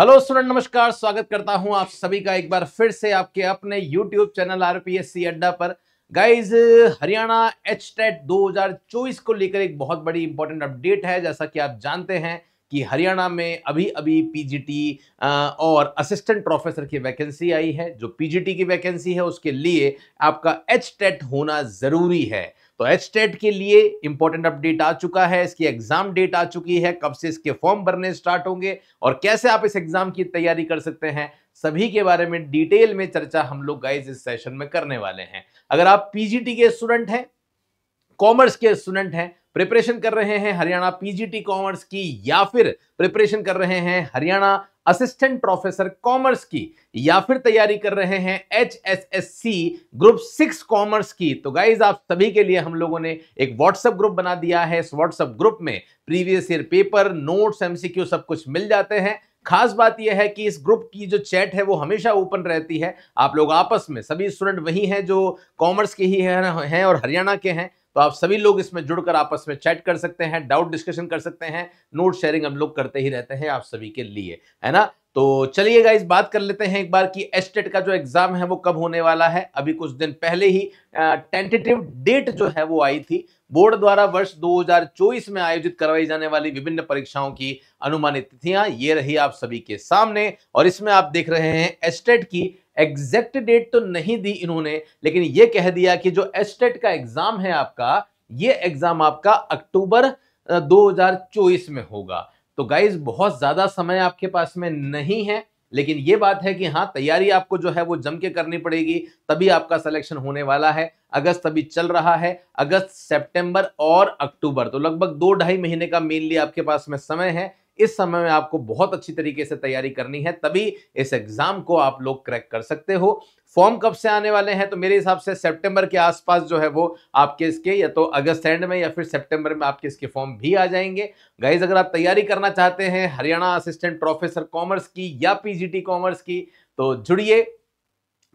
hello student नमस्कार स्वागत करता हूं आप सभी का एक बार फिर से आपके अपने YouTube channel R P S C Adda पर guys Haryana H TET e दो को लेकर एक बहुत बड़ी इंपॉर्टेंट अपडेट है जैसा कि आप जानते हैं कि हरियाणा में अभी अभी पीजीटी और असिस्टेंट प्रोफेसर की वैकेंसी आई है जो पीजीटी की वैकेंसी है उसके लिए आपका एच टेट e होना ज़रूरी है तो एच के लिए इंपॉर्टेंट अपडेट आ चुका है इसकी एग्जाम डेट आ चुकी है कब से इसके फॉर्म भरने स्टार्ट होंगे और कैसे आप इस एग्जाम की तैयारी कर सकते हैं सभी के बारे में डिटेल में चर्चा हम लोग गाइज इस सेशन में करने वाले हैं अगर आप पीजीटी के स्टूडेंट हैं कॉमर्स के स्टूडेंट हैं प्रिपरेशन कर रहे हैं हरियाणा पीजीटी कॉमर्स की या फिर प्रिपरेशन कर रहे हैं हरियाणा असिस्टेंट प्रोफेसर कॉमर्स की या फिर तैयारी कर रहे हैं H S S C group six commerce की तो गाइज आप सभी के लिए हम लोगों ने एक व्हाट्सएप ग्रुप बना दिया है इस व्हाट्सएप ग्रुप में previous year paper notes MCQ सब कुछ मिल जाते हैं खास बात यह है कि इस ग्रुप की जो चैट है वो हमेशा ओपन रहती है आप लोग आपस में सभी स्टूडेंट वही हैं जो कॉमर्स के ही हैं और हरियाणा के हैं तो आप सभी लोग इसमें जुड़कर आपस में चैट कर सकते हैं डाउट डिस्कशन कर सकते हैं नोट शेयरिंग हम लोग करते ही रहते हैं आप सभी के लिए है ना तो चलिए इस बात कर लेते हैं एक बार कि एस्टेट का जो एग्ज़ाम है वो कब होने वाला है अभी कुछ दिन पहले ही टेंटेटिव डेट जो है वो आई थी बोर्ड द्वारा वर्ष 2024 में आयोजित करवाई जाने वाली विभिन्न परीक्षाओं की अनुमानित तिथियां ये रही आप सभी के सामने और इसमें आप देख रहे हैं एस्टेट की एग्जैक्ट डेट तो नहीं दी इन्होंने लेकिन ये कह दिया कि जो एस्टेट का एग्ज़ाम है आपका ये एग्ज़ाम आपका अक्टूबर 2024 में होगा तो गाइज बहुत ज़्यादा समय आपके पास में नहीं है लेकिन ये बात है कि हाँ तैयारी आपको जो है वो जम के करनी पड़ेगी तभी आपका सिलेक्शन होने वाला है अगस्त अभी चल रहा है अगस्त सितंबर और अक्टूबर तो लगभग दो ढाई महीने का मेनली आपके पास में समय है इस समय में आपको बहुत अच्छी तरीके से तैयारी करनी है तभी इस एग्जाम को आप लोग क्रैक कर सकते हो फॉर्म कब से आने वाले हैं तो मेरे हिसाब से सितंबर के आसपास जो है वो आपके इसके या तो अगस्त एंड में या फिर सितंबर में आपके इसके फॉर्म भी आ जाएंगे गाइज अगर आप तैयारी करना चाहते हैं हरियाणा असिस्टेंट प्रोफेसर कॉमर्स की या पीजीटी कॉमर्स की तो जुड़िए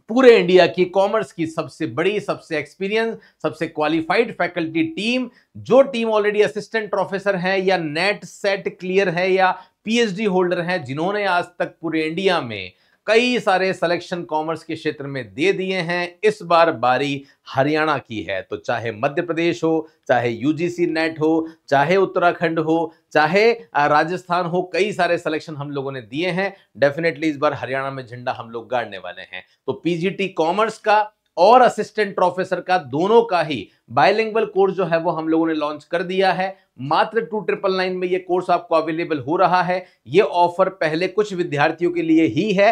पूरे इंडिया की कॉमर्स की सबसे बड़ी सबसे एक्सपीरियंस सबसे क्वालिफाइड फैकल्टी टीम जो टीम ऑलरेडी असिस्टेंट प्रोफेसर है या नेट सेट क्लियर है या पीएचडी होल्डर हैं जिन्होंने आज तक पूरे इंडिया में कई सारे सिलेक्शन कॉमर्स के क्षेत्र में दे दिए हैं इस बार बारी हरियाणा की है तो चाहे मध्य प्रदेश हो चाहे यूजीसी नेट हो चाहे उत्तराखंड हो चाहे राजस्थान हो कई सारे सिलेक्शन हम लोगों ने दिए हैं डेफिनेटली इस बार हरियाणा में झंडा हम लोग गाड़ने वाले हैं तो पीजीटी कॉमर्स का और असिस्टेंट प्रोफेसर का दोनों का ही बायलिंगल कोर्स जो है वो हम लोगों ने लॉन्च कर दिया है मात्र टू ट्रिपल नाइन में ये कोर्स आपको अवेलेबल हो रहा है ये ऑफर पहले कुछ विद्यार्थियों के लिए ही है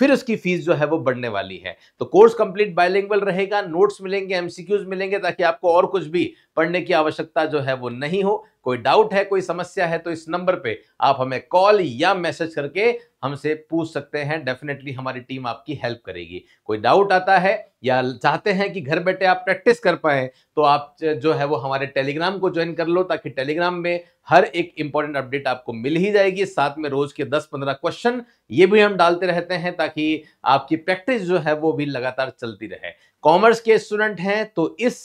फिर उसकी फीस जो है वो बढ़ने वाली है तो कोर्स कंप्लीट बायलिंगल रहेगा नोट्स मिलेंगे एमसीक्यूज मिलेंगे ताकि आपको और कुछ भी पढ़ने की आवश्यकता जो है वो नहीं हो कोई डाउट है कोई समस्या है तो इस नंबर पे आप हमें कॉल या मैसेज करके हमसे पूछ सकते हैं डेफिनेटली हमारी टीम आपकी हेल्प करेगी कोई डाउट आता है या चाहते हैं कि घर बैठे आप प्रैक्टिस कर पाए तो आप जो है वो हमारे टेलीग्राम को ज्वाइन कर लो ताकि टेलीग्राम में हर एक इंपॉर्टेंट अपडेट आपको मिल ही जाएगी साथ में रोज के दस पंद्रह क्वेश्चन ये भी हम डालते रहते हैं ताकि आपकी प्रैक्टिस जो है वो भी लगातार चलती रहे कॉमर्स के स्टूडेंट हैं तो इस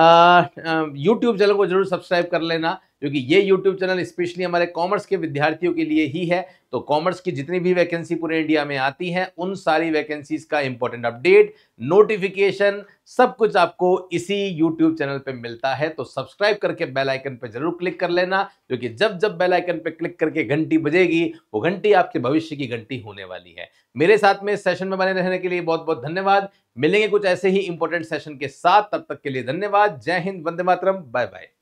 यूट्यूब चैनल को जरूर सब्सक्राइब कर लेना क्योंकि ये यूट्यूब चैनल स्पेशली हमारे कॉमर्स के विद्यार्थियों के लिए ही है तो कॉमर्स की जितनी भी वैकेंसी पूरे इंडिया में आती हैं उन सारी वैकेंसीज का इंपॉर्टेंट अपडेट नोटिफिकेशन सब कुछ आपको इसी यूट्यूब चैनल पे मिलता है तो सब्सक्राइब करके बेल आइकन पे जरूर क्लिक कर लेना क्योंकि जब जब बेल आइकन पे क्लिक करके घंटी बजेगी वो घंटी आपके भविष्य की घंटी होने वाली है मेरे साथ में इस सेशन में बने रहने के लिए बहुत बहुत धन्यवाद मिलेंगे कुछ ऐसे ही इंपॉर्टेंट सेशन के साथ तब तक के लिए धन्यवाद जय हिंद वंदे मातरम बाय बाय